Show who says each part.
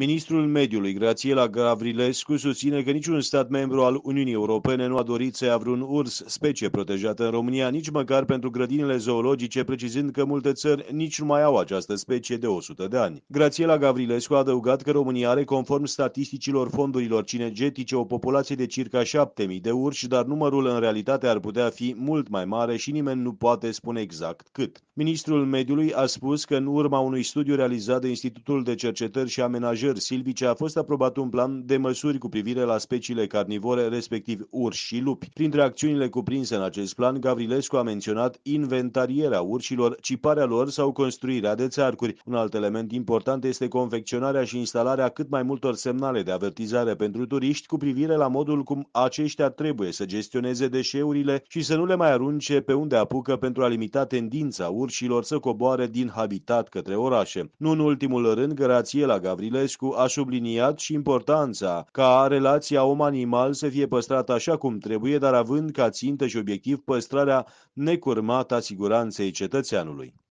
Speaker 1: Ministrul Mediului, Grațiela Gavrilescu, susține că niciun stat membru al Uniunii Europene nu a dorit să ia vreun urs, specie protejată în România, nici măcar pentru grădinile zoologice, precizând că multe țări nici nu mai au această specie de 100 de ani. Grațiela Gavrilescu a adăugat că România are, conform statisticilor fondurilor cinegetice, o populație de circa 7.000 de urși, dar numărul în realitate ar putea fi mult mai mare și nimeni nu poate spune exact cât. Ministrul Mediului a spus că în urma unui studiu realizat de Institutul de Cercetări și Amenajări Silvice a fost aprobat un plan de măsuri cu privire la speciile carnivore, respectiv urși și lupi. Printre acțiunile cuprinse în acest plan, Gavrilescu a menționat inventarierea urșilor, ciparea lor sau construirea de țarcuri. Un alt element important este confecționarea și instalarea cât mai multor semnale de avertizare pentru turiști cu privire la modul cum aceștia trebuie să gestioneze deșeurile și să nu le mai arunce pe unde apucă pentru a limita tendința urșilor urșilor să coboare din habitat către orașe. Nu în ultimul rând, Grațiela Gavrilescu a subliniat și importanța ca relația om-animal să fie păstrată așa cum trebuie, dar având ca țintă și obiectiv păstrarea necurmată a siguranței cetățeanului.